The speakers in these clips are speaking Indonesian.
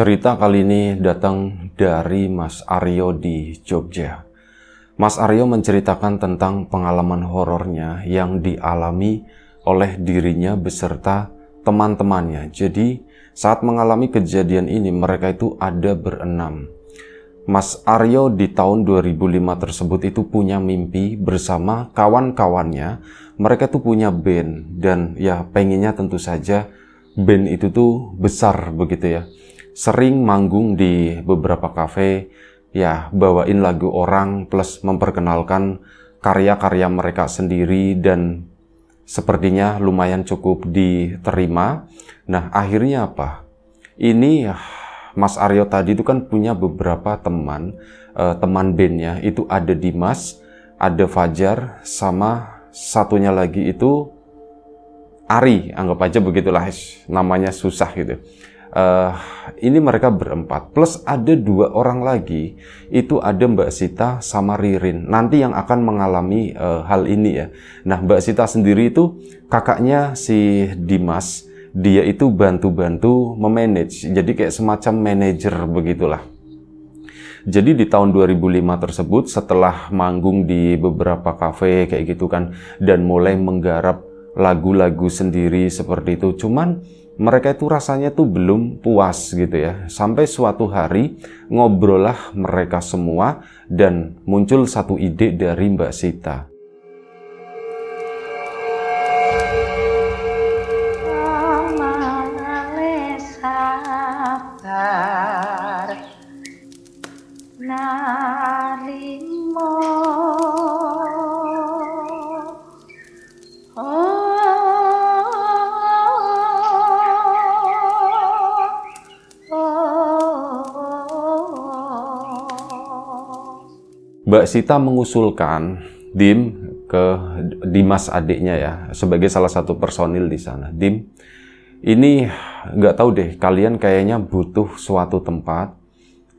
Cerita kali ini datang dari Mas Aryo di Jogja. Mas Aryo menceritakan tentang pengalaman horornya yang dialami oleh dirinya beserta teman-temannya. Jadi, saat mengalami kejadian ini mereka itu ada berenam. Mas Aryo di tahun 2005 tersebut itu punya mimpi bersama kawan-kawannya. Mereka tuh punya band dan ya pengennya tentu saja band itu tuh besar begitu ya sering manggung di beberapa kafe, ya bawain lagu orang plus memperkenalkan karya-karya mereka sendiri dan sepertinya lumayan cukup diterima. Nah, akhirnya apa? Ini ah, Mas Aryo tadi itu kan punya beberapa teman, eh, teman bandnya itu ada Dimas, ada Fajar, sama satunya lagi itu Ari, anggap aja begitulah namanya susah gitu uh, ini mereka berempat plus ada dua orang lagi itu ada Mbak Sita sama Ririn nanti yang akan mengalami uh, hal ini ya nah Mbak Sita sendiri itu kakaknya si Dimas dia itu bantu-bantu memanage jadi kayak semacam manajer begitulah jadi di tahun 2005 tersebut setelah manggung di beberapa kafe kayak gitu kan dan mulai menggarap lagu-lagu sendiri seperti itu cuman mereka itu rasanya tuh belum puas gitu ya. Sampai suatu hari ngobrolah mereka semua dan muncul satu ide dari Mbak Sita. Mbak Sita mengusulkan Dim ke Dimas adiknya ya sebagai salah satu personil di sana. Dim, ini nggak tahu deh kalian kayaknya butuh suatu tempat.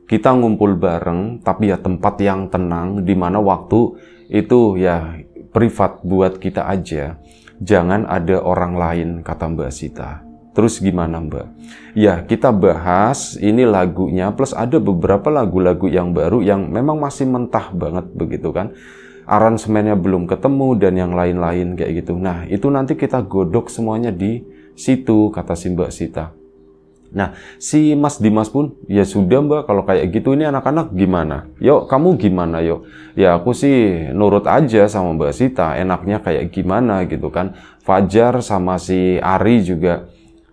Kita ngumpul bareng, tapi ya tempat yang tenang di mana waktu itu ya privat buat kita aja. Jangan ada orang lain, kata Mbak Sita. Terus gimana Mbak? Ya, kita bahas ini lagunya plus ada beberapa lagu-lagu yang baru yang memang masih mentah banget begitu kan. Aransemennya belum ketemu dan yang lain-lain kayak gitu. Nah, itu nanti kita godok semuanya di situ kata si Mbak Sita. Nah, si Mas Dimas pun, ya sudah mbak, kalau kayak gitu ini anak-anak gimana? Yuk, kamu gimana yuk? Ya aku sih nurut aja sama Mbak Sita, enaknya kayak gimana gitu kan. Fajar sama si Ari juga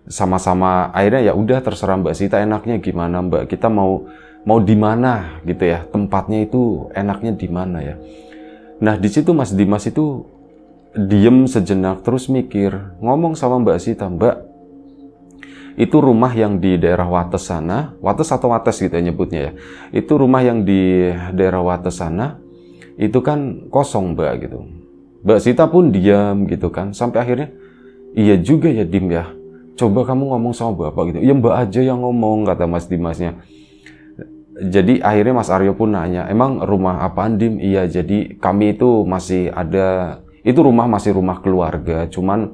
sama-sama akhirnya ya udah terserah Mbak Sita enaknya gimana Mbak kita mau mau di mana gitu ya tempatnya itu enaknya di mana ya nah di situ Mas Dimas itu diem sejenak terus mikir ngomong sama Mbak Sita Mbak itu rumah yang di daerah Wates sana, Wates atau Wates gitu ya nyebutnya ya. Itu rumah yang di daerah Wates sana, itu kan kosong mbak gitu. Mbak Sita pun diam gitu kan, sampai akhirnya, iya juga ya Dim ya, coba kamu ngomong sama bapak gitu ya mbak aja yang ngomong kata mas Dimasnya jadi akhirnya Mas Aryo pun nanya emang rumah apa Dim iya jadi kami itu masih ada itu rumah masih rumah keluarga cuman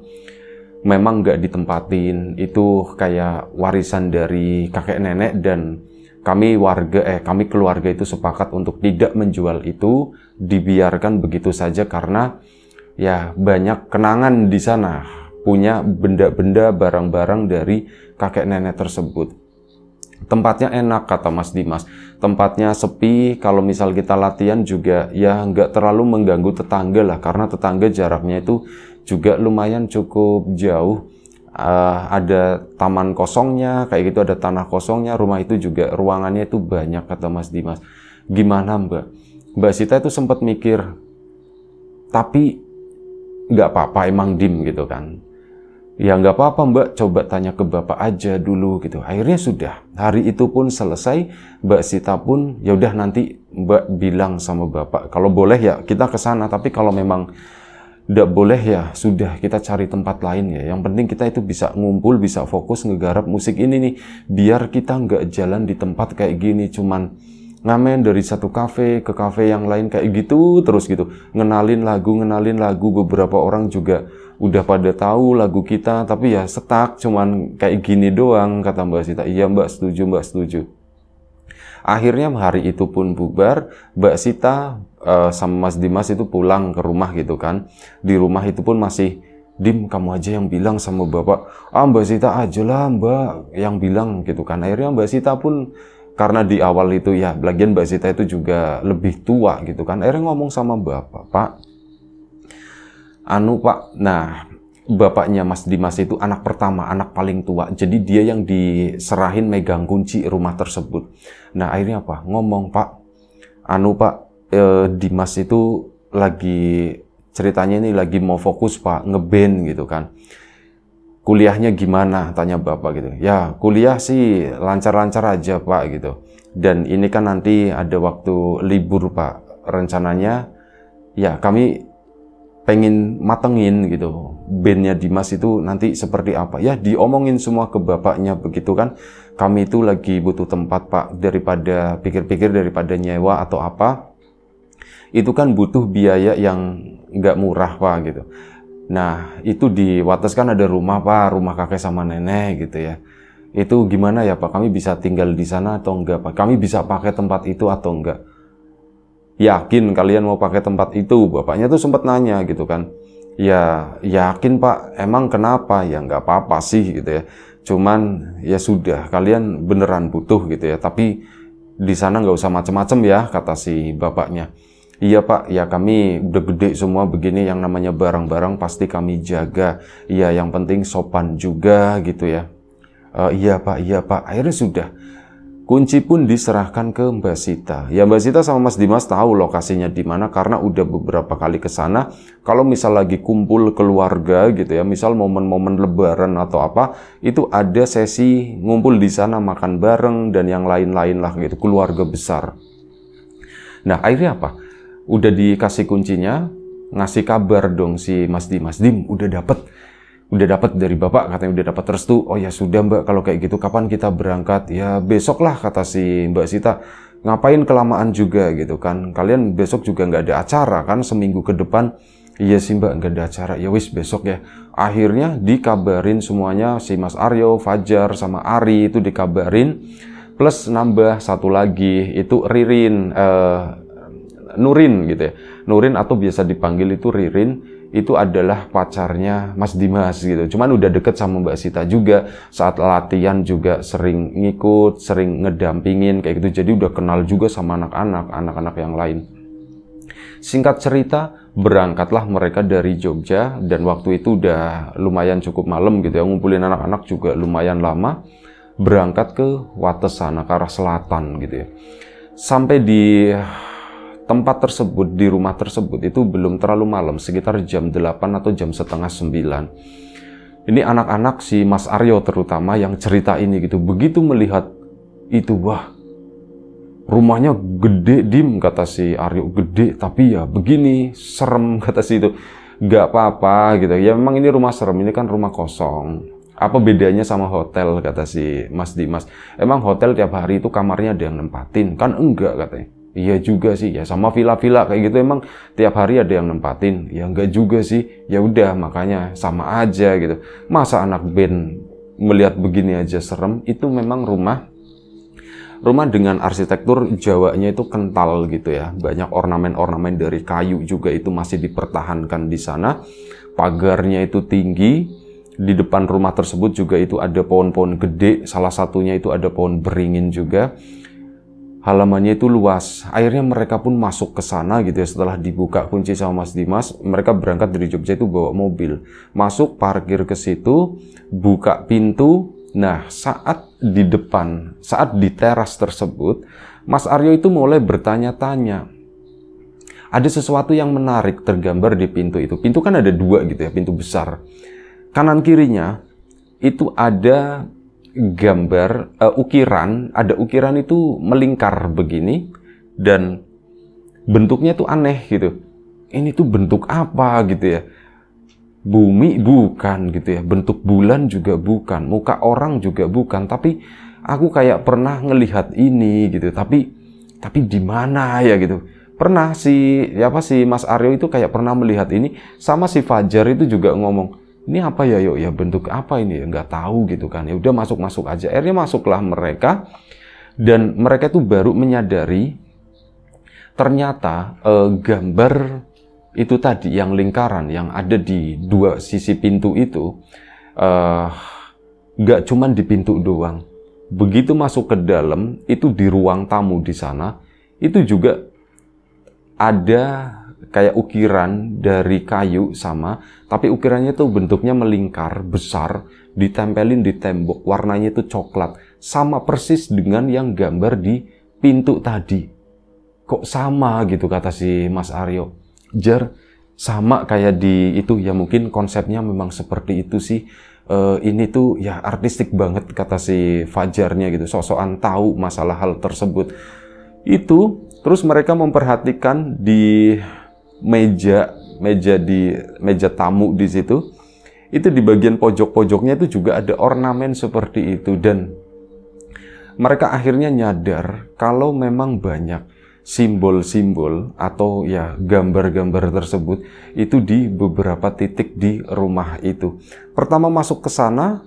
memang nggak ditempatin itu kayak warisan dari kakek nenek dan kami warga eh kami keluarga itu sepakat untuk tidak menjual itu dibiarkan begitu saja karena ya banyak kenangan di sana punya benda-benda barang-barang dari kakek nenek tersebut. Tempatnya enak kata Mas Dimas, tempatnya sepi. Kalau misal kita latihan juga ya nggak terlalu mengganggu tetangga lah, karena tetangga jaraknya itu juga lumayan cukup jauh uh, ada taman kosongnya, kayak gitu ada tanah kosongnya, rumah itu juga ruangannya itu banyak kata Mas Dimas. Gimana Mbak? Mbak Sita itu sempat mikir, tapi nggak apa-apa emang Dim gitu kan ya nggak apa-apa mbak coba tanya ke bapak aja dulu gitu akhirnya sudah hari itu pun selesai mbak Sita pun ya udah nanti mbak bilang sama bapak kalau boleh ya kita ke sana tapi kalau memang tidak boleh ya sudah kita cari tempat lain ya yang penting kita itu bisa ngumpul bisa fokus ngegarap musik ini nih biar kita nggak jalan di tempat kayak gini cuman ngamen dari satu kafe ke kafe yang lain kayak gitu terus gitu ngenalin lagu ngenalin lagu beberapa orang juga udah pada tahu lagu kita tapi ya setak cuman kayak gini doang kata Mbak Sita iya Mbak setuju Mbak setuju akhirnya hari itu pun bubar Mbak Sita uh, sama Mas Dimas itu pulang ke rumah gitu kan di rumah itu pun masih Dim kamu aja yang bilang sama bapak ah Mbak Sita aja lah Mbak yang bilang gitu kan akhirnya Mbak Sita pun karena di awal itu ya lagian Mbak Sita itu juga lebih tua gitu kan akhirnya ngomong sama bapak Pak anu Pak. Nah, bapaknya Mas Dimas itu anak pertama, anak paling tua. Jadi dia yang diserahin megang kunci rumah tersebut. Nah, akhirnya apa? Ngomong, Pak. Anu Pak, eh, Dimas itu lagi ceritanya ini lagi mau fokus Pak, ngeband gitu kan. Kuliahnya gimana? Tanya Bapak gitu. Ya, kuliah sih lancar-lancar aja Pak gitu. Dan ini kan nanti ada waktu libur Pak. Rencananya ya kami pengen matengin gitu bandnya Dimas itu nanti seperti apa ya diomongin semua ke bapaknya begitu kan kami itu lagi butuh tempat pak daripada pikir-pikir daripada nyewa atau apa itu kan butuh biaya yang nggak murah pak gitu nah itu di Wates kan ada rumah pak rumah kakek sama nenek gitu ya itu gimana ya pak kami bisa tinggal di sana atau enggak pak kami bisa pakai tempat itu atau enggak yakin kalian mau pakai tempat itu? Bapaknya tuh sempat nanya gitu kan. Ya yakin pak, emang kenapa? Ya nggak apa-apa sih gitu ya. Cuman ya sudah, kalian beneran butuh gitu ya. Tapi di sana nggak usah macem-macem ya, kata si bapaknya. Iya pak, ya kami udah gede semua begini yang namanya barang-barang pasti kami jaga. Iya yang penting sopan juga gitu ya. E, iya pak, iya pak. Akhirnya sudah Kunci pun diserahkan ke Mbak Sita. Ya Mbak Sita sama Mas Dimas tahu lokasinya di mana karena udah beberapa kali ke sana. Kalau misal lagi kumpul keluarga gitu ya, misal momen-momen lebaran atau apa, itu ada sesi ngumpul di sana makan bareng dan yang lain-lain lah gitu, keluarga besar. Nah, akhirnya apa? Udah dikasih kuncinya, ngasih kabar dong si Mas Dimas, "Dim, udah dapet." udah dapat dari bapak katanya udah dapat restu oh ya sudah mbak kalau kayak gitu kapan kita berangkat ya besok lah kata si mbak Sita ngapain kelamaan juga gitu kan kalian besok juga nggak ada acara kan seminggu ke depan Iya sih mbak, nggak ada acara. Ya wis besok ya. Akhirnya dikabarin semuanya si Mas Aryo, Fajar, sama Ari itu dikabarin. Plus nambah satu lagi itu Ririn, eh, Nurin gitu ya. Nurin atau biasa dipanggil itu Ririn itu adalah pacarnya Mas Dimas gitu. Cuman udah deket sama Mbak Sita juga, saat latihan juga sering ngikut, sering ngedampingin kayak gitu. Jadi udah kenal juga sama anak-anak, anak-anak yang lain. Singkat cerita, berangkatlah mereka dari Jogja dan waktu itu udah lumayan cukup malam gitu ya. Ngumpulin anak-anak juga lumayan lama. Berangkat ke Wates sana ke arah selatan gitu ya. Sampai di tempat tersebut di rumah tersebut itu belum terlalu malam sekitar jam 8 atau jam setengah 9 ini anak-anak si Mas Aryo terutama yang cerita ini gitu begitu melihat itu wah rumahnya gede dim kata si Aryo gede tapi ya begini serem kata si itu gak apa-apa gitu ya memang ini rumah serem ini kan rumah kosong apa bedanya sama hotel kata si Mas Dimas emang hotel tiap hari itu kamarnya ada yang nempatin kan enggak katanya Iya juga sih. Ya sama villa-villa kayak gitu emang tiap hari ada yang nempatin. Ya enggak juga sih. Ya udah makanya sama aja gitu. Masa anak band melihat begini aja serem itu memang rumah rumah dengan arsitektur Jawanya itu kental gitu ya. Banyak ornamen-ornamen dari kayu juga itu masih dipertahankan di sana. Pagarnya itu tinggi. Di depan rumah tersebut juga itu ada pohon-pohon gede. Salah satunya itu ada pohon beringin juga halamannya itu luas. Akhirnya mereka pun masuk ke sana gitu ya setelah dibuka kunci sama Mas Dimas, mereka berangkat dari Jogja itu bawa mobil. Masuk parkir ke situ, buka pintu. Nah, saat di depan, saat di teras tersebut, Mas Aryo itu mulai bertanya-tanya. Ada sesuatu yang menarik tergambar di pintu itu. Pintu kan ada dua gitu ya, pintu besar. Kanan kirinya itu ada gambar uh, ukiran, ada ukiran itu melingkar begini dan bentuknya tuh aneh gitu. Ini tuh bentuk apa gitu ya? Bumi bukan gitu ya, bentuk bulan juga bukan, muka orang juga bukan, tapi aku kayak pernah ngelihat ini gitu, tapi tapi di mana ya gitu. Pernah si ya apa si Mas Aryo itu kayak pernah melihat ini sama si Fajar itu juga ngomong, ini apa ya yuk ya bentuk apa ini ya nggak tahu gitu kan ya udah masuk masuk aja akhirnya masuklah mereka dan mereka itu baru menyadari ternyata eh, gambar itu tadi yang lingkaran yang ada di dua sisi pintu itu eh, nggak cuman di pintu doang begitu masuk ke dalam itu di ruang tamu di sana itu juga ada kayak ukiran dari kayu sama, tapi ukirannya tuh bentuknya melingkar, besar, ditempelin di tembok, warnanya itu coklat. Sama persis dengan yang gambar di pintu tadi. Kok sama gitu kata si Mas Aryo. Jer, sama kayak di itu ya mungkin konsepnya memang seperti itu sih. E, ini tuh ya artistik banget kata si Fajarnya gitu. Sosokan tahu masalah hal tersebut. Itu terus mereka memperhatikan di meja meja di meja tamu di situ itu di bagian pojok-pojoknya itu juga ada ornamen seperti itu dan mereka akhirnya nyadar kalau memang banyak simbol-simbol atau ya gambar-gambar tersebut itu di beberapa titik di rumah itu. Pertama masuk ke sana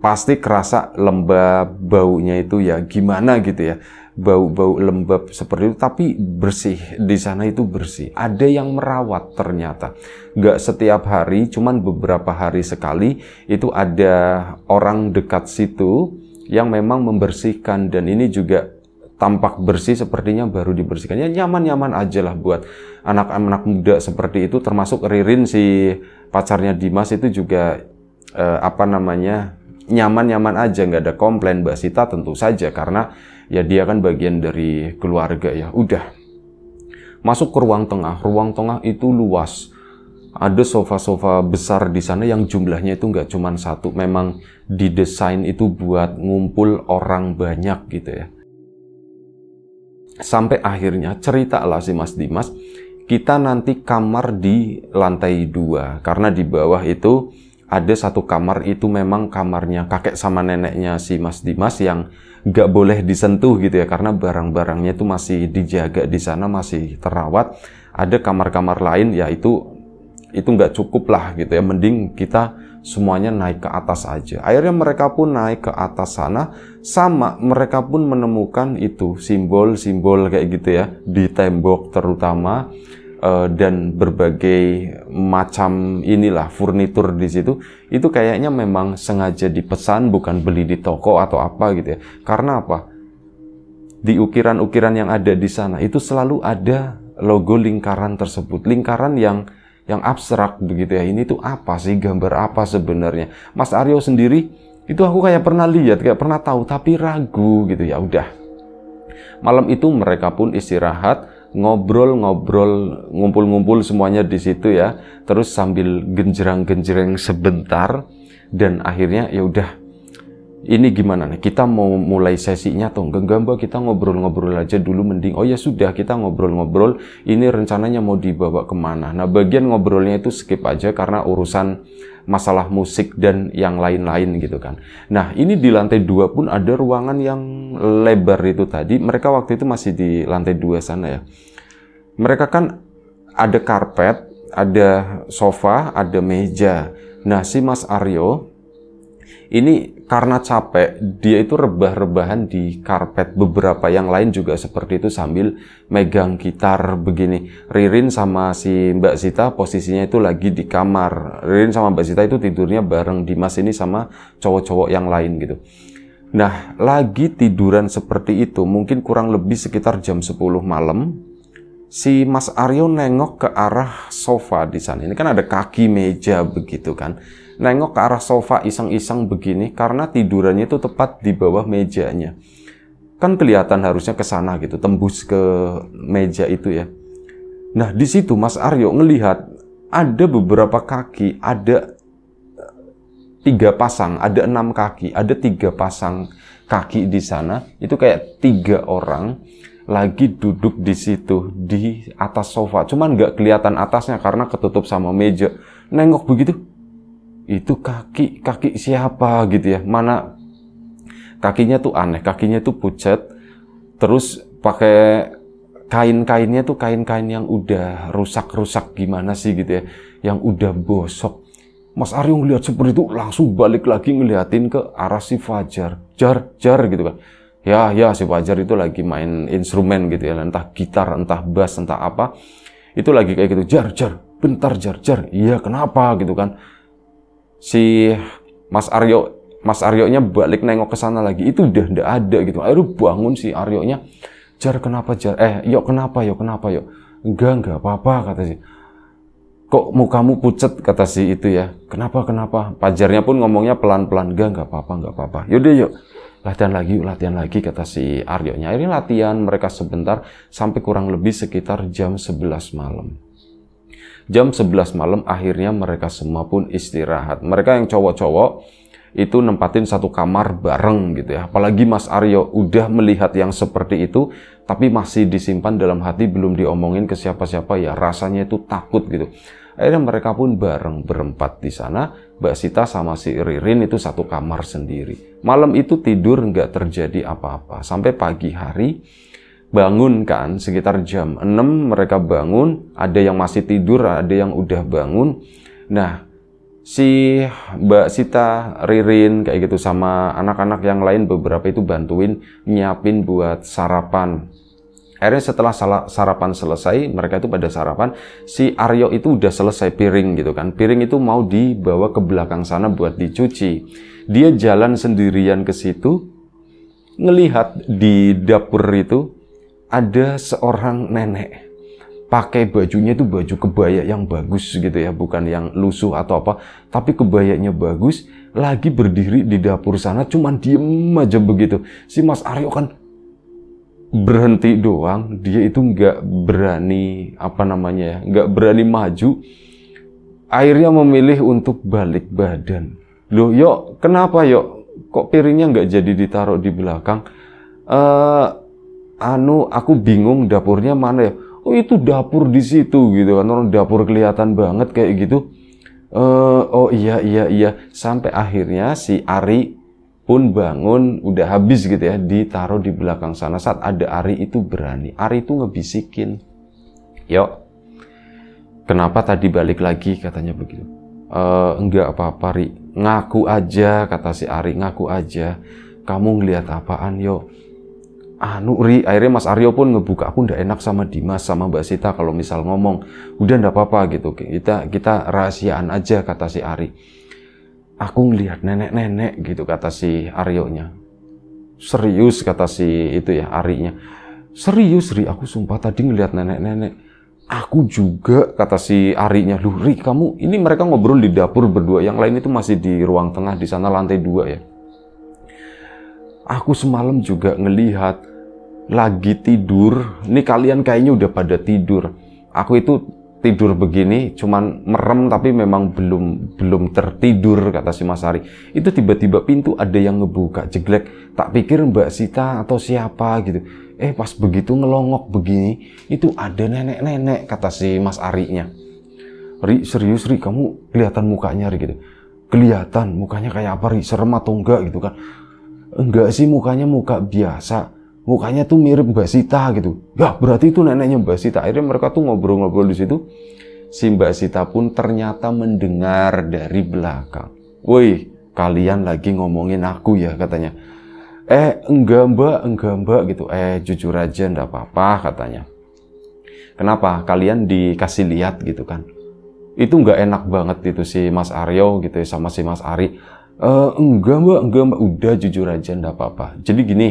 pasti kerasa lembab baunya itu ya gimana gitu ya bau-bau lembab seperti itu, tapi bersih. Di sana itu bersih. Ada yang merawat ternyata. Nggak setiap hari, cuman beberapa hari sekali itu ada orang dekat situ yang memang membersihkan dan ini juga tampak bersih sepertinya baru dibersihkannya nyaman-nyaman aja lah buat anak-anak muda seperti itu termasuk Ririn si pacarnya Dimas itu juga eh, apa namanya nyaman-nyaman aja nggak ada komplain Mbak Sita tentu saja karena ya dia kan bagian dari keluarga ya. Udah. Masuk ke ruang tengah. Ruang tengah itu luas. Ada sofa-sofa besar di sana yang jumlahnya itu nggak cuma satu. Memang didesain itu buat ngumpul orang banyak gitu ya. Sampai akhirnya cerita lah si Mas Dimas, kita nanti kamar di lantai dua. Karena di bawah itu ada satu kamar itu memang kamarnya kakek sama neneknya si Mas Dimas yang nggak boleh disentuh gitu ya karena barang-barangnya itu masih dijaga di sana masih terawat ada kamar-kamar lain ya itu itu nggak cukup lah gitu ya mending kita semuanya naik ke atas aja akhirnya mereka pun naik ke atas sana sama mereka pun menemukan itu simbol-simbol kayak gitu ya di tembok terutama uh, dan berbagai macam inilah furnitur di situ itu kayaknya memang sengaja dipesan bukan beli di toko atau apa gitu ya karena apa di ukiran-ukiran yang ada di sana itu selalu ada logo lingkaran tersebut lingkaran yang yang abstrak begitu ya ini tuh apa sih gambar apa sebenarnya Mas Aryo sendiri itu aku kayak pernah lihat kayak pernah tahu tapi ragu gitu ya udah malam itu mereka pun istirahat ngobrol-ngobrol, ngumpul-ngumpul semuanya di situ ya. Terus sambil genjerang-genjerang sebentar dan akhirnya ya udah ini gimana nih kita mau mulai sesinya atau enggak enggak mbak kita ngobrol-ngobrol aja dulu mending oh ya sudah kita ngobrol-ngobrol ini rencananya mau dibawa kemana nah bagian ngobrolnya itu skip aja karena urusan masalah musik dan yang lain-lain gitu kan. Nah, ini di lantai dua pun ada ruangan yang lebar itu tadi. Mereka waktu itu masih di lantai dua sana ya. Mereka kan ada karpet, ada sofa, ada meja. Nah, si Mas Aryo ini karena capek, dia itu rebah-rebahan di karpet. Beberapa yang lain juga seperti itu sambil megang gitar begini. Ririn sama si Mbak Sita posisinya itu lagi di kamar. Ririn sama Mbak Sita itu tidurnya bareng Dimas ini sama cowok-cowok yang lain gitu. Nah, lagi tiduran seperti itu, mungkin kurang lebih sekitar jam 10 malam, si Mas Aryo nengok ke arah sofa di sana. Ini kan ada kaki meja begitu kan nengok ke arah sofa iseng-iseng begini karena tidurannya itu tepat di bawah mejanya. Kan kelihatan harusnya ke sana gitu, tembus ke meja itu ya. Nah, di situ Mas Aryo ngelihat ada beberapa kaki, ada eh, tiga pasang, ada enam kaki, ada tiga pasang kaki di sana. Itu kayak tiga orang lagi duduk di situ di atas sofa. Cuman nggak kelihatan atasnya karena ketutup sama meja. Nengok begitu, itu kaki kaki siapa gitu ya mana kakinya tuh aneh kakinya tuh pucat terus pakai kain-kainnya tuh kain-kain yang udah rusak-rusak gimana sih gitu ya yang udah bosok Mas Aryo ngeliat seperti itu langsung balik lagi ngeliatin ke arah si Fajar jar jar gitu kan ya ya si Fajar itu lagi main instrumen gitu ya entah gitar entah bass entah apa itu lagi kayak gitu jar jar bentar jar jar iya kenapa gitu kan si Mas Aryo Mas Aryo-nya balik nengok ke sana lagi. Itu udah ndak ada gitu. Akhirnya bangun si Aryo-nya. Jar kenapa Jar? Eh, yuk kenapa yuk kenapa yuk? Enggak, enggak apa-apa kata si. Kok mukamu pucet kata si itu ya. Kenapa kenapa? Pajarnya pun ngomongnya pelan-pelan. Enggak, enggak apa-apa, enggak apa-apa. Yaudah yuk. Latihan lagi, yuk, latihan lagi kata si Aryo-nya. Akhirnya latihan mereka sebentar sampai kurang lebih sekitar jam 11 malam. Jam 11 malam akhirnya mereka semua pun istirahat. Mereka yang cowok-cowok itu nempatin satu kamar bareng gitu ya. Apalagi Mas Aryo udah melihat yang seperti itu, tapi masih disimpan dalam hati belum diomongin ke siapa-siapa ya. Rasanya itu takut gitu. Akhirnya mereka pun bareng berempat di sana. Mbak Sita sama si Ririn itu satu kamar sendiri. Malam itu tidur nggak terjadi apa-apa. Sampai pagi hari bangun kan sekitar jam 6 mereka bangun, ada yang masih tidur, ada yang udah bangun. Nah, si Mbak Sita, Ririn kayak gitu sama anak-anak yang lain beberapa itu bantuin nyiapin buat sarapan. Akhirnya setelah sarapan selesai, mereka itu pada sarapan, si Aryo itu udah selesai piring gitu kan. Piring itu mau dibawa ke belakang sana buat dicuci. Dia jalan sendirian ke situ, ngelihat di dapur itu ada seorang nenek pakai bajunya itu baju kebaya yang bagus gitu ya, bukan yang lusuh atau apa, tapi kebayanya bagus, lagi berdiri di dapur sana cuman diem aja begitu. Si Mas Aryo kan berhenti doang, dia itu nggak berani apa namanya ya, nggak berani maju. Akhirnya memilih untuk balik badan. Loh, yuk, kenapa yuk? Kok piringnya nggak jadi ditaruh di belakang? Uh, anu aku bingung dapurnya mana ya oh itu dapur di situ gitu kan orang dapur kelihatan banget kayak gitu uh, oh iya iya iya sampai akhirnya si Ari pun bangun udah habis gitu ya ditaruh di belakang sana saat ada Ari itu berani Ari itu ngebisikin yuk kenapa tadi balik lagi katanya begitu e, enggak apa-apa Ri ngaku aja kata si Ari ngaku aja kamu ngelihat apaan yo anu ah, ri akhirnya Mas Aryo pun ngebuka aku ndak enak sama Dimas sama Mbak Sita kalau misal ngomong udah ndak apa-apa gitu kita kita rahasiaan aja kata si Ari aku ngelihat nenek-nenek gitu kata si Aryo nya serius kata si itu ya Ari nya serius Ri aku sumpah tadi ngelihat nenek-nenek aku juga kata si Arinya Duh Ri kamu ini mereka ngobrol di dapur berdua yang lain itu masih di ruang tengah di sana lantai dua ya Aku semalam juga ngelihat lagi tidur. Ini kalian kayaknya udah pada tidur. Aku itu tidur begini cuman merem tapi memang belum belum tertidur kata si Mas Ari. Itu tiba-tiba pintu ada yang ngebuka jeglek. Tak pikir Mbak Sita atau siapa gitu. Eh pas begitu ngelongok begini itu ada nenek-nenek kata si Mas Ari-nya. Ri serius Ri kamu kelihatan mukanya Ri gitu. Kelihatan mukanya kayak apa Ri serem atau enggak gitu kan enggak sih mukanya muka biasa mukanya tuh mirip Mbak Sita gitu ya berarti itu neneknya Mbak Sita akhirnya mereka tuh ngobrol-ngobrol di situ si Mbak Sita pun ternyata mendengar dari belakang woi kalian lagi ngomongin aku ya katanya eh enggak mbak enggak mbak gitu eh jujur aja ndak apa-apa katanya kenapa kalian dikasih lihat gitu kan itu enggak enak banget itu si Mas Aryo gitu ya, sama si Mas Ari e, enggak mbak enggak mbak udah jujur aja ndak apa-apa jadi gini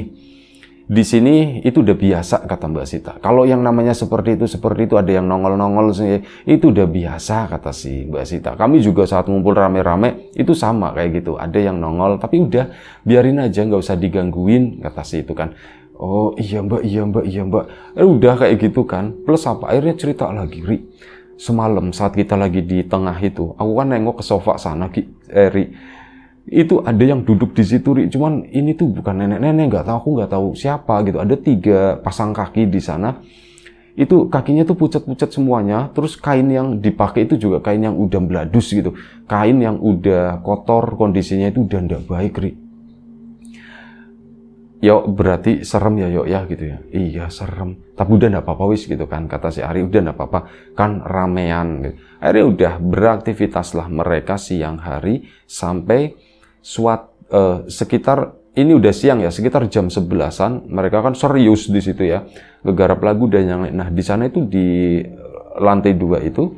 di sini itu udah biasa kata Mbak Sita. Kalau yang namanya seperti itu seperti itu ada yang nongol-nongol sih itu udah biasa kata si Mbak Sita. Kami juga saat ngumpul rame-rame itu sama kayak gitu. Ada yang nongol tapi udah biarin aja nggak usah digangguin kata si itu kan. Oh iya Mbak iya Mbak iya Mbak. Eh, udah kayak gitu kan. Plus apa akhirnya cerita lagi Ri. Semalam saat kita lagi di tengah itu, aku kan nengok ke sofa sana, Ki, eh, Ri itu ada yang duduk di situ Ri. cuman ini tuh bukan nenek-nenek nggak tahu aku nggak tahu siapa gitu ada tiga pasang kaki di sana itu kakinya tuh pucat-pucat semuanya terus kain yang dipakai itu juga kain yang udah beladus gitu kain yang udah kotor kondisinya itu udah ndak baik Ri Yo berarti serem ya yo ya gitu ya. Iya serem. Tapi udah ndak apa-apa wis gitu kan kata si Ari udah ndak apa-apa kan ramean gitu. Akhirnya udah beraktivitaslah mereka siang hari sampai suat uh, sekitar ini udah siang ya, sekitar jam sebelasan mereka kan serius di situ ya, ngegarap lagu dan yang lain. Nah, di sana itu di eh, lantai dua itu,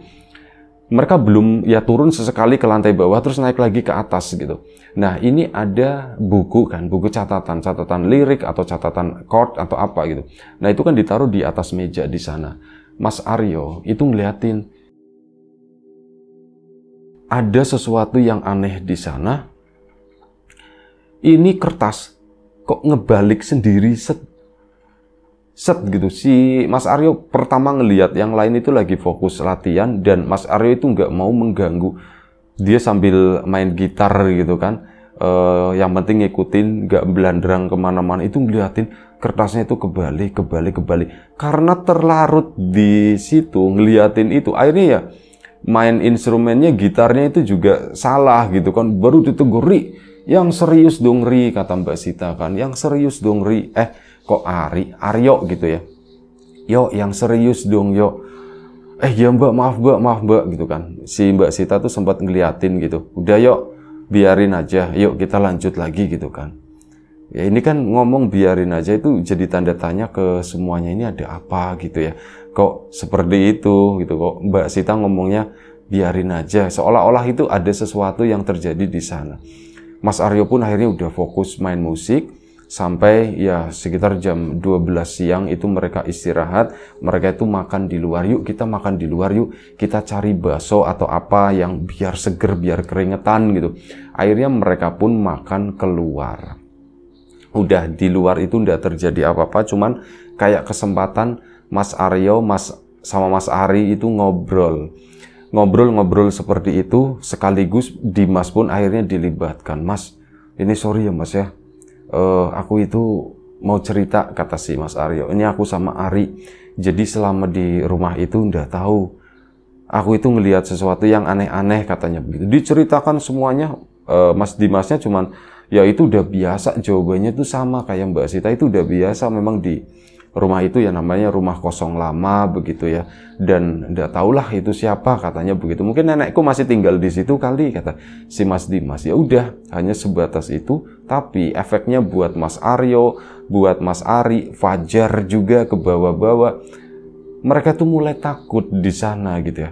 mereka belum ya turun sesekali ke lantai bawah, terus naik lagi ke atas gitu. Nah, ini ada buku kan, buku catatan, catatan lirik atau catatan chord atau apa gitu. Nah, itu kan ditaruh di atas meja di sana. Mas Aryo itu ngeliatin, ada sesuatu yang aneh di sana, ini kertas kok ngebalik sendiri set set gitu si Mas Aryo pertama ngelihat yang lain itu lagi fokus latihan dan Mas Aryo itu nggak mau mengganggu dia sambil main gitar gitu kan uh, yang penting ngikutin nggak belandrang kemana-mana itu ngeliatin kertasnya itu kebalik kebalik kebalik karena terlarut di situ ngeliatin itu akhirnya ya main instrumennya gitarnya itu juga salah gitu kan baru itu yang serius dong Ri, kata Mbak Sita kan. Yang serius dong Ri. Eh, kok Ari? Aryo gitu ya. Yo, yang serius dong yo. Eh ya mbak, maaf mbak, maaf mbak gitu kan. Si Mbak Sita tuh sempat ngeliatin gitu. Udah yuk, biarin aja. Yuk kita lanjut lagi gitu kan. Ya ini kan ngomong biarin aja itu jadi tanda tanya ke semuanya ini ada apa gitu ya. Kok seperti itu gitu kok Mbak Sita ngomongnya biarin aja seolah-olah itu ada sesuatu yang terjadi di sana. Mas Aryo pun akhirnya udah fokus main musik sampai ya sekitar jam 12 siang itu mereka istirahat, mereka itu makan di luar. Yuk kita makan di luar yuk, kita cari bakso atau apa yang biar seger, biar keringetan gitu. Akhirnya mereka pun makan keluar. Udah di luar itu ndak terjadi apa-apa, cuman kayak kesempatan Mas Aryo, Mas sama Mas Ari itu ngobrol ngobrol-ngobrol seperti itu sekaligus Dimas pun akhirnya dilibatkan Mas ini sorry ya Mas ya uh, aku itu mau cerita kata si Mas Aryo ini aku sama Ari jadi selama di rumah itu udah tahu aku itu ngelihat sesuatu yang aneh-aneh katanya begitu diceritakan semuanya uh, Mas Dimasnya cuman ya itu udah biasa jawabannya itu sama kayak Mbak Sita itu udah biasa memang di rumah itu ya namanya rumah kosong lama begitu ya dan tidak tahulah itu siapa katanya begitu mungkin nenekku masih tinggal di situ kali kata si Mas Dimas ya udah hanya sebatas itu tapi efeknya buat Mas Aryo buat Mas Ari Fajar juga ke bawah-bawah mereka tuh mulai takut di sana gitu ya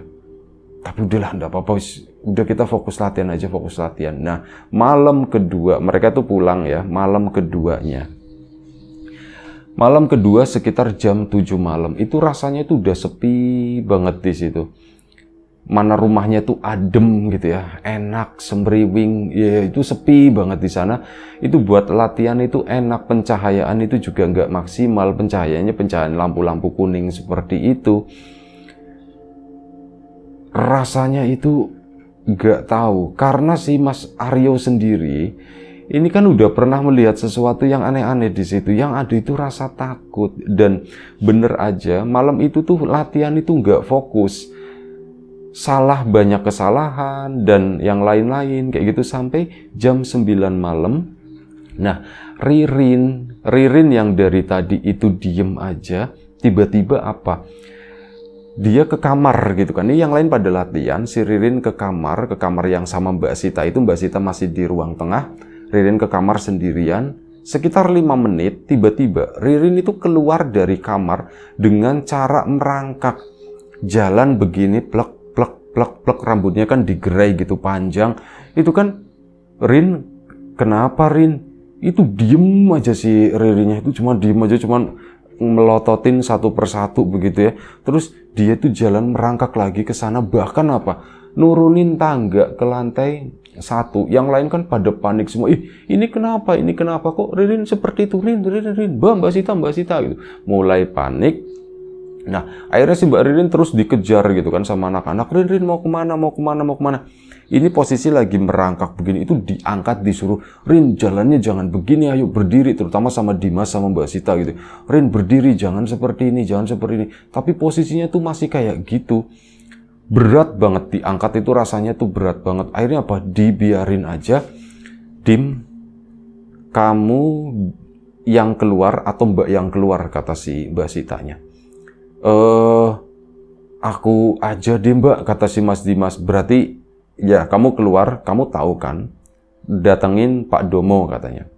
tapi udahlah ndak apa-apa udah kita fokus latihan aja fokus latihan nah malam kedua mereka tuh pulang ya malam keduanya Malam kedua sekitar jam 7 malam itu rasanya itu udah sepi banget di situ. Mana rumahnya itu adem gitu ya, enak, sembriwing ya itu sepi banget di sana. Itu buat latihan itu enak, pencahayaan itu juga nggak maksimal, pencahayaannya pencahayaan lampu-lampu kuning seperti itu. Rasanya itu nggak tahu karena si Mas Aryo sendiri ini kan udah pernah melihat sesuatu yang aneh-aneh di situ. Yang ada itu rasa takut dan bener aja malam itu tuh latihan itu nggak fokus, salah banyak kesalahan dan yang lain-lain kayak gitu sampai jam 9 malam. Nah, Ririn, Ririn yang dari tadi itu diem aja, tiba-tiba apa? dia ke kamar gitu kan. Ini yang lain pada latihan, si Ririn ke kamar, ke kamar yang sama Mbak Sita itu Mbak Sita masih di ruang tengah. Ririn ke kamar sendirian. Sekitar lima menit, tiba-tiba Ririn itu keluar dari kamar dengan cara merangkak. Jalan begini, plek, plek, plek, plek, rambutnya kan digerai gitu panjang. Itu kan, Rin, kenapa Rin? Itu diem aja si Ririnnya, itu cuma diem aja, cuma melototin satu persatu begitu ya. Terus dia itu jalan merangkak lagi ke sana bahkan apa? Nurunin tangga ke lantai satu, yang lain kan pada panik semua. Ih, ini kenapa? Ini kenapa kok Ririn seperti itu? Ririn, Ririn, Ririn, Mbak, Mbak Sita, Mbak Sita gitu. Mulai panik. Nah, akhirnya si Mbak Ririn terus dikejar gitu kan sama anak-anak. Ririn, Ririn mau kemana? Mau kemana? Mau kemana? Ini posisi lagi merangkak begini itu diangkat disuruh Rin jalannya jangan begini ayo berdiri terutama sama Dimas sama Mbak Sita gitu. Rin berdiri jangan seperti ini, jangan seperti ini. Tapi posisinya tuh masih kayak gitu berat banget diangkat itu rasanya tuh berat banget akhirnya apa dibiarin aja dim kamu yang keluar atau mbak yang keluar kata si mbak Sitanya eh aku aja deh mbak kata si Mas Dimas berarti ya kamu keluar kamu tahu kan datengin Pak Domo katanya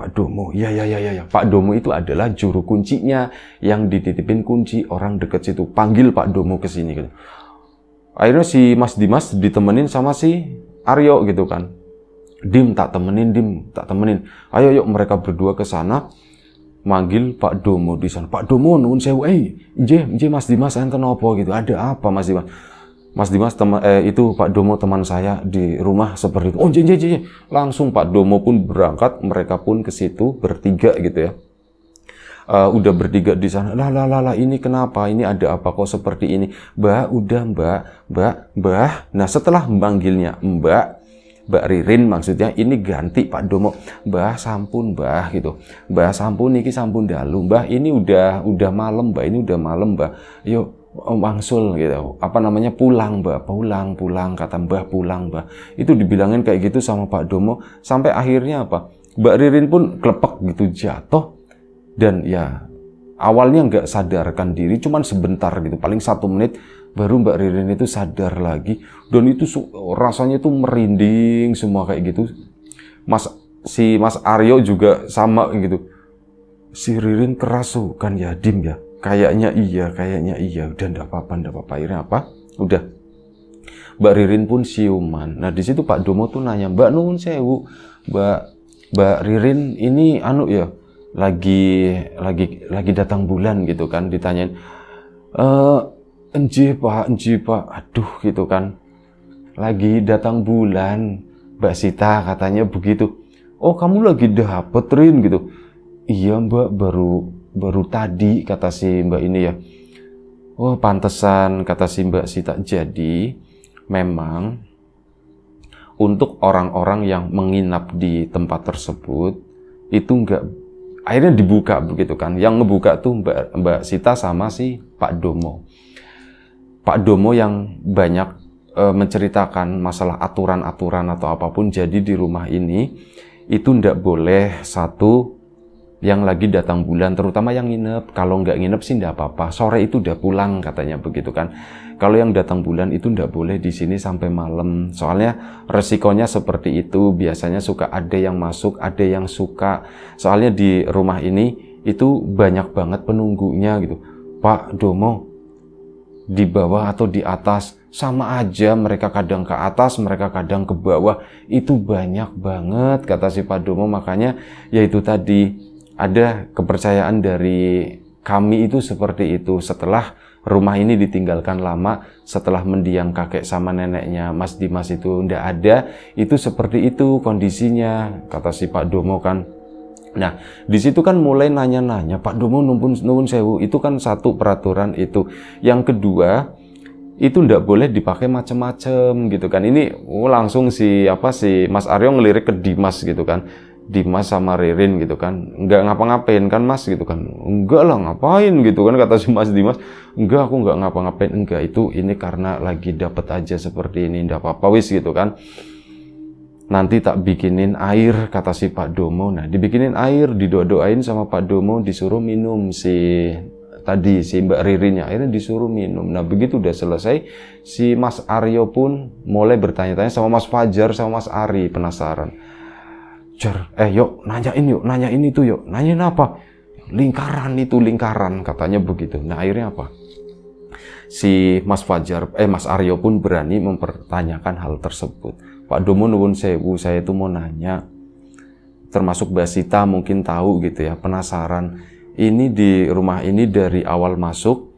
Pak Domo, ya ya ya ya ya. Pak Domo itu adalah juru kuncinya yang dititipin kunci orang deket situ. Panggil Pak Domo ke sini gitu. Akhirnya si Mas Dimas ditemenin sama si Aryo gitu kan. Dim tak temenin, Dim tak temenin. Ayo yuk mereka berdua ke sana manggil Pak Domo di sana. Pak Domo nun sewu, eh, nggih, Mas Dimas enten apa gitu. Ada apa Mas Dimas? Mas Dimas teman eh, itu Pak Domo teman saya di rumah seperti itu. Oh jeng, jeng. Langsung Pak Domo pun berangkat, mereka pun ke situ bertiga gitu ya. Uh, udah bertiga di sana. Lah lah lah lah ini kenapa? Ini ada apa kok seperti ini? Mbak, udah Mbak, Mbak, Mbah. Nah, setelah memanggilnya Mbak, Mbak Ririn maksudnya ini ganti Pak Domo Mbah sampun Mbah gitu Mbah sampun niki sampun dalu Mbah ini udah udah malam Mbah ini udah malam Mbah yuk wangsul gitu apa namanya pulang mbak pulang pulang kata mbah pulang mbah itu dibilangin kayak gitu sama Pak Domo sampai akhirnya apa Mbak Ririn pun klepek gitu jatuh dan ya awalnya nggak sadarkan diri cuman sebentar gitu paling satu menit baru Mbak Ririn itu sadar lagi dan itu rasanya itu merinding semua kayak gitu Mas si Mas Aryo juga sama gitu si Ririn kerasukan ya Dim ya kayaknya iya kayaknya iya udah ndak apa-apa ndak apa-apa akhirnya apa udah Mbak Ririn pun siuman nah di situ Pak Domo tuh nanya Mbak Nuhun Sewu Mbak Mbak Ririn ini anu ya lagi lagi lagi datang bulan gitu kan ditanyain eh enji pak enji pak aduh gitu kan lagi datang bulan mbak Sita katanya begitu oh kamu lagi dapet Rin gitu iya mbak baru baru tadi kata si mbak ini ya oh pantesan kata si mbak Sita jadi memang untuk orang-orang yang menginap di tempat tersebut itu enggak akhirnya dibuka begitu kan yang ngebuka tuh mbak mbak Sita sama si Pak Domo Pak Domo yang banyak e, menceritakan masalah aturan-aturan atau apapun jadi di rumah ini itu ndak boleh satu yang lagi datang bulan, terutama yang nginep. Kalau nggak nginep sih nggak apa-apa. Sore itu udah pulang katanya begitu kan. Kalau yang datang bulan itu nggak boleh di sini sampai malam. Soalnya resikonya seperti itu. Biasanya suka ada yang masuk, ada yang suka. Soalnya di rumah ini itu banyak banget penunggunya gitu. Pak Domo di bawah atau di atas sama aja mereka kadang ke atas mereka kadang ke bawah itu banyak banget kata si Pak Domo. makanya yaitu tadi ada kepercayaan dari kami itu seperti itu setelah rumah ini ditinggalkan lama setelah mendiang kakek sama neneknya Mas Dimas itu ndak ada itu seperti itu kondisinya kata si Pak Domo kan Nah, di situ kan mulai nanya-nanya, Pak Domo numpun numpun sewu, itu kan satu peraturan itu. Yang kedua, itu ndak boleh dipakai macam-macam gitu kan. Ini oh, langsung si apa si Mas Aryo ngelirik ke Dimas gitu kan di mas sama Ririn gitu kan nggak ngapa-ngapain kan Mas gitu kan enggak lah ngapain gitu kan kata si Mas Dimas enggak aku nggak ngapa-ngapain enggak itu ini karena lagi dapat aja seperti ini ndak apa-apa wis gitu kan nanti tak bikinin air kata si Pak Domo nah dibikinin air didodoain sama Pak Domo disuruh minum si tadi si Mbak Ririnya akhirnya disuruh minum nah begitu udah selesai si Mas Aryo pun mulai bertanya-tanya sama Mas Fajar sama Mas Ari penasaran jar eh yuk nanyain yuk nanyain itu yuk nanyain apa lingkaran itu lingkaran katanya begitu nah akhirnya apa si Mas Fajar eh Mas Aryo pun berani mempertanyakan hal tersebut Pak Domo nuwun sewu saya itu mau nanya termasuk Basita mungkin tahu gitu ya penasaran ini di rumah ini dari awal masuk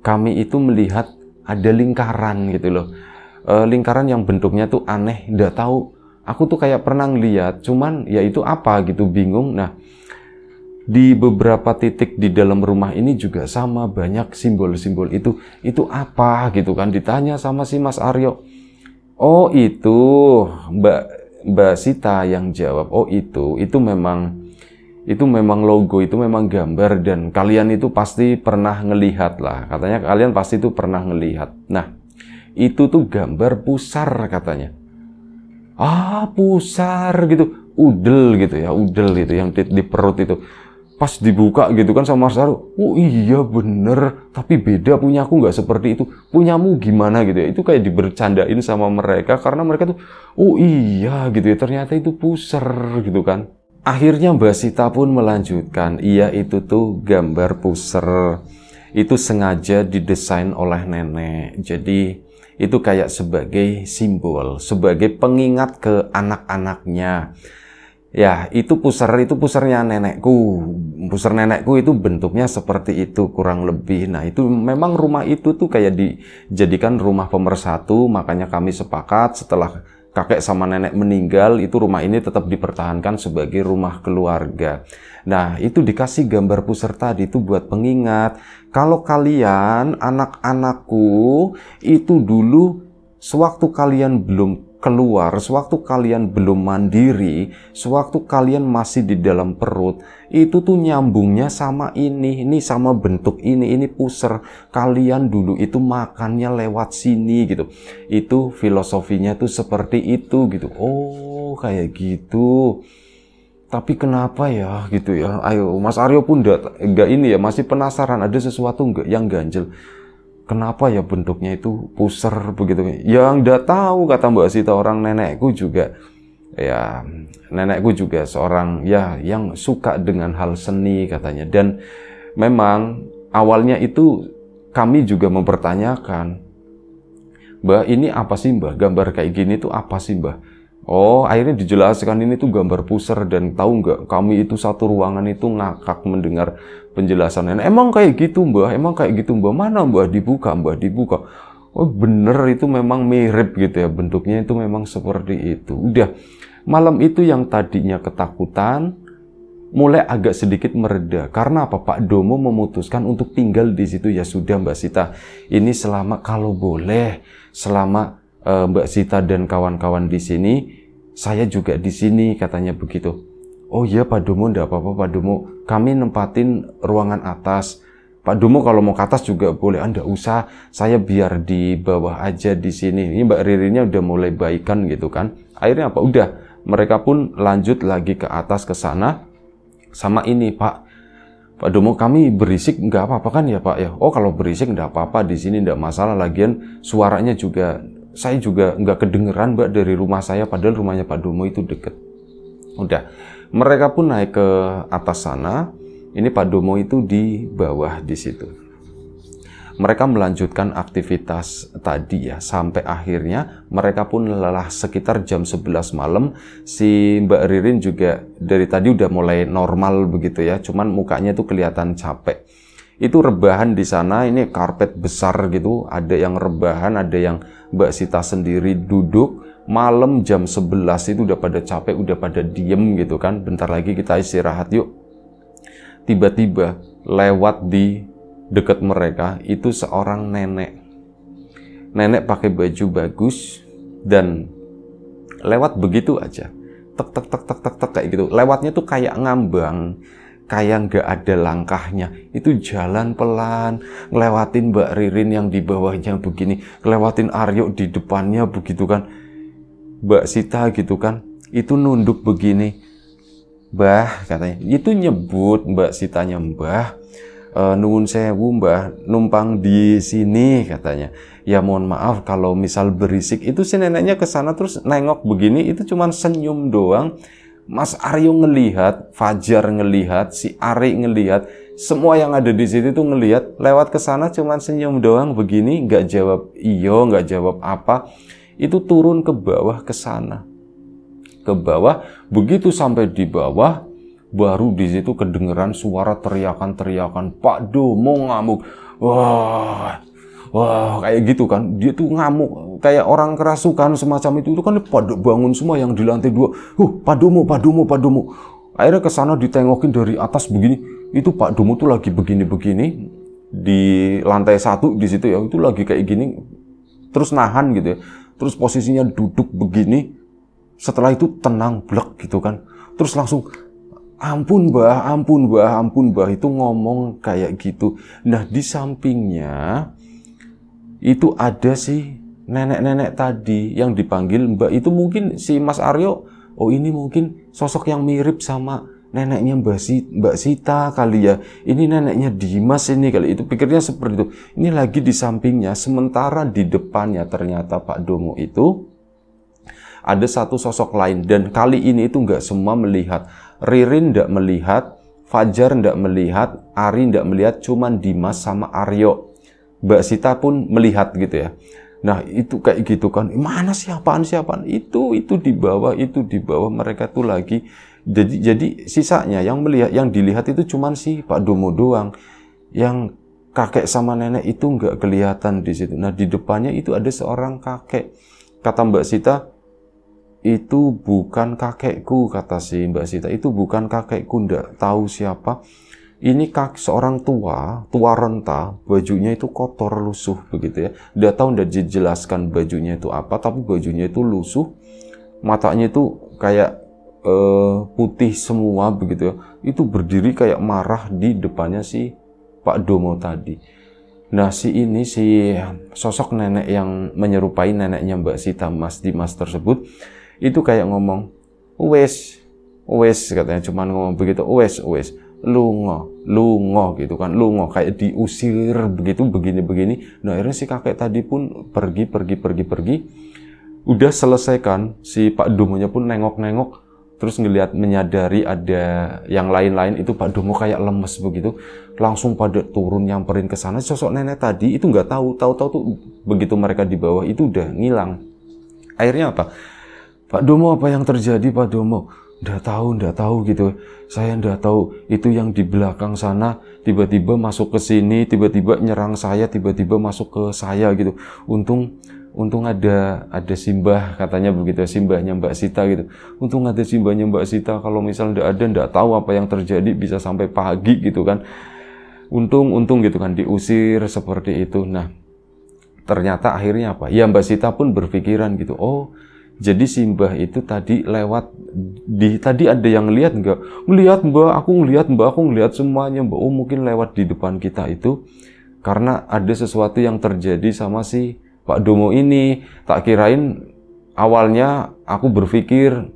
kami itu melihat ada lingkaran gitu loh e, lingkaran yang bentuknya tuh aneh tidak tahu aku tuh kayak pernah ngeliat, cuman ya itu apa gitu bingung. Nah, di beberapa titik di dalam rumah ini juga sama banyak simbol-simbol itu. Itu apa gitu kan ditanya sama si Mas Aryo. Oh itu Mbak Mbak Sita yang jawab. Oh itu itu memang itu memang logo itu memang gambar dan kalian itu pasti pernah ngelihat lah katanya kalian pasti itu pernah ngelihat. Nah itu tuh gambar pusar katanya ah pusar gitu udel gitu ya udel gitu yang di, di perut itu pas dibuka gitu kan sama Mas Saru oh iya bener tapi beda punya aku nggak seperti itu punyamu gimana gitu ya itu kayak dibercandain sama mereka karena mereka tuh oh iya gitu ya ternyata itu pusar gitu kan akhirnya Mbak Sita pun melanjutkan iya itu tuh gambar pusar itu sengaja didesain oleh nenek jadi itu kayak sebagai simbol, sebagai pengingat ke anak-anaknya. Ya, itu pusar itu pusarnya nenekku. Pusar nenekku itu bentuknya seperti itu kurang lebih. Nah, itu memang rumah itu tuh kayak dijadikan rumah pemersatu, makanya kami sepakat setelah kakek sama nenek meninggal itu rumah ini tetap dipertahankan sebagai rumah keluarga. Nah, itu dikasih gambar pusar tadi itu buat pengingat. Kalau kalian anak-anakku itu dulu sewaktu kalian belum keluar, sewaktu kalian belum mandiri, sewaktu kalian masih di dalam perut, itu tuh nyambungnya sama ini, ini sama bentuk ini, ini pusar Kalian dulu itu makannya lewat sini gitu. Itu filosofinya tuh seperti itu gitu. Oh, kayak gitu tapi kenapa ya gitu ya ayo Mas Aryo pun enggak ini ya masih penasaran ada sesuatu enggak yang ganjel kenapa ya bentuknya itu pusar begitu yang enggak tahu kata Mbak Sita orang nenekku juga ya nenekku juga seorang ya yang suka dengan hal seni katanya dan memang awalnya itu kami juga mempertanyakan Mbak ini apa sih Mbak gambar kayak gini tuh apa sih Mbak Oh, akhirnya dijelaskan ini tuh gambar pusar dan tahu nggak kami itu satu ruangan itu ngakak mendengar penjelasan. Nah, emang kayak gitu mbah, emang kayak gitu mbah. Mana mbah dibuka, mbah dibuka. Oh bener itu memang mirip gitu ya bentuknya itu memang seperti itu. Udah malam itu yang tadinya ketakutan mulai agak sedikit mereda karena apa Pak Domo memutuskan untuk tinggal di situ ya sudah Mbak Sita ini selama kalau boleh selama eh, Mbak Sita dan kawan-kawan di sini saya juga di sini katanya begitu oh iya Pak Domo tidak apa-apa Pak Domo kami nempatin ruangan atas Pak Domo kalau mau ke atas juga boleh anda ah, usah saya biar di bawah aja di sini ini Mbak Ririnya udah mulai baikan gitu kan akhirnya apa udah mereka pun lanjut lagi ke atas ke sana sama ini Pak Pak Domo kami berisik nggak apa-apa kan ya Pak ya? Oh kalau berisik nggak apa-apa di sini nggak masalah lagian suaranya juga saya juga nggak kedengeran mbak dari rumah saya padahal rumahnya Pak Domo itu deket udah mereka pun naik ke atas sana ini Pak Domo itu di bawah di situ mereka melanjutkan aktivitas tadi ya sampai akhirnya mereka pun lelah sekitar jam 11 malam si Mbak Ririn juga dari tadi udah mulai normal begitu ya cuman mukanya tuh kelihatan capek itu rebahan di sana ini karpet besar gitu ada yang rebahan ada yang Mbak Sita sendiri duduk malam jam 11 itu udah pada capek, udah pada diem gitu kan. Bentar lagi kita istirahat yuk. Tiba-tiba lewat di dekat mereka itu seorang nenek. Nenek pakai baju bagus dan lewat begitu aja. Tek tek tek tek tek tek kayak gitu. Lewatnya tuh kayak ngambang kayak nggak ada langkahnya. Itu jalan pelan, ngelewatin Mbak Ririn yang di bawahnya begini, ngelewatin Aryo di depannya begitu kan. Mbak Sita gitu kan, itu nunduk begini. Mbah katanya, itu nyebut Mbak Sitanya Mbah. E, eh, saya sewu mbah numpang di sini katanya ya mohon maaf kalau misal berisik itu si neneknya ke terus nengok begini itu cuman senyum doang Mas Aryo ngelihat, Fajar ngelihat, si Ari ngelihat, semua yang ada di situ tuh ngelihat lewat ke sana cuman senyum doang begini, nggak jawab iyo, nggak jawab apa. Itu turun ke bawah ke sana. Ke bawah, begitu sampai di bawah baru di situ kedengeran suara teriakan-teriakan, "Pak Do mau ngamuk." Wah, wah kayak gitu kan dia tuh ngamuk kayak orang kerasukan semacam itu itu kan pada bangun semua yang di lantai dua huh padomo padomo padomo akhirnya ke sana ditengokin dari atas begini itu Pak Domo tuh lagi begini-begini di lantai satu di situ ya itu lagi kayak gini terus nahan gitu ya terus posisinya duduk begini setelah itu tenang blek gitu kan terus langsung ampun bah ampun bah ampun bah itu ngomong kayak gitu nah di sampingnya itu ada si nenek-nenek tadi yang dipanggil Mbak itu mungkin si Mas Aryo oh ini mungkin sosok yang mirip sama neneknya Mbak, Sita, Mbak Sita kali ya. Ini neneknya Dimas ini kali. Itu pikirnya seperti itu. Ini lagi di sampingnya, sementara di depannya ternyata Pak Domo itu ada satu sosok lain. Dan kali ini itu nggak semua melihat. Ririn nggak melihat, Fajar nggak melihat, Ari nggak melihat, cuman Dimas sama Aryo. Mbak Sita pun melihat gitu ya. Nah itu kayak gitu kan, mana siapaan siapaan itu itu di bawah itu di bawah mereka tuh lagi jadi jadi sisanya yang melihat yang dilihat itu cuman si Pak Domo doang yang kakek sama nenek itu nggak kelihatan di situ. Nah di depannya itu ada seorang kakek kata Mbak Sita itu bukan kakekku kata si Mbak Sita itu bukan kakekku ndak tahu siapa ini kak seorang tua, tua renta, bajunya itu kotor lusuh begitu ya. Dia tahu udah dijelaskan bajunya itu apa, tapi bajunya itu lusuh, matanya itu kayak uh, putih semua begitu ya. Itu berdiri kayak marah di depannya si Pak Domo tadi. Nah si ini si sosok nenek yang menyerupai neneknya Mbak Sita Mas Dimas tersebut itu kayak ngomong, wes, wes katanya cuman ngomong begitu, wes, wes lungo, lungo gitu kan, lungo kayak diusir begitu begini-begini. Nah akhirnya si kakek tadi pun pergi, pergi, pergi, pergi. Udah selesaikan si Pak Domonya pun nengok-nengok, terus ngelihat menyadari ada yang lain-lain itu Pak Domo kayak lemes begitu, langsung pada turun nyamperin ke sana. Sosok nenek tadi itu nggak tahu, tahu-tahu tuh begitu mereka di bawah itu udah ngilang. Akhirnya apa? Pak Domo apa yang terjadi Pak Domo? ndak tahu ndak tahu gitu saya ndak tahu itu yang di belakang sana tiba-tiba masuk ke sini tiba-tiba nyerang saya tiba-tiba masuk ke saya gitu untung untung ada ada simbah katanya begitu simbahnya Mbak Sita gitu untung ada simbahnya Mbak Sita kalau misal ndak ada ndak tahu apa yang terjadi bisa sampai pagi gitu kan untung untung gitu kan diusir seperti itu nah ternyata akhirnya apa ya Mbak Sita pun berpikiran gitu oh jadi simbah itu tadi lewat di tadi ada yang lihat nggak? Ngelihat mbak, aku ngelihat mbak, aku ngelihat semuanya mbak. Oh mungkin lewat di depan kita itu karena ada sesuatu yang terjadi sama si Pak Domo ini. Tak kirain awalnya aku berpikir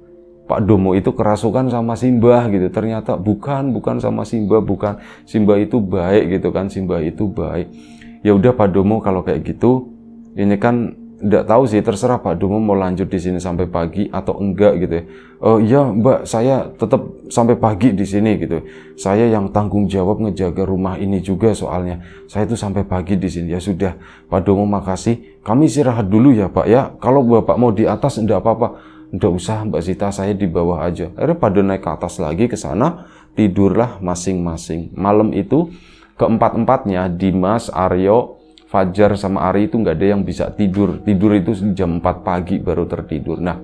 Pak Domo itu kerasukan sama Simbah gitu. Ternyata bukan, bukan sama Simbah, bukan. Simbah itu baik gitu kan, Simbah itu baik. Ya udah Pak Domo kalau kayak gitu, ini kan nggak tahu sih terserah Pak Dumo mau lanjut di sini sampai pagi atau enggak gitu ya. Uh, iya Mbak saya tetap sampai pagi di sini gitu. Saya yang tanggung jawab ngejaga rumah ini juga soalnya. Saya itu sampai pagi di sini ya sudah Pak Dumo makasih. Kami istirahat dulu ya Pak ya. Kalau Bapak mau di atas enggak apa-apa. Enggak usah Mbak Sita saya di bawah aja. Akhirnya Pak Dumo naik ke atas lagi ke sana tidurlah masing-masing. Malam itu keempat-empatnya Dimas, Aryo, Fajar sama Ari itu nggak ada yang bisa tidur. Tidur itu jam 4 pagi baru tertidur. Nah,